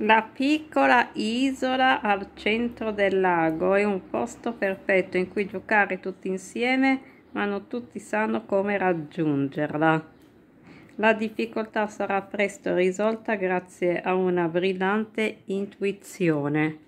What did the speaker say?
La piccola isola al centro del lago è un posto perfetto in cui giocare tutti insieme, ma non tutti sanno come raggiungerla. La difficoltà sarà presto risolta grazie a una brillante intuizione.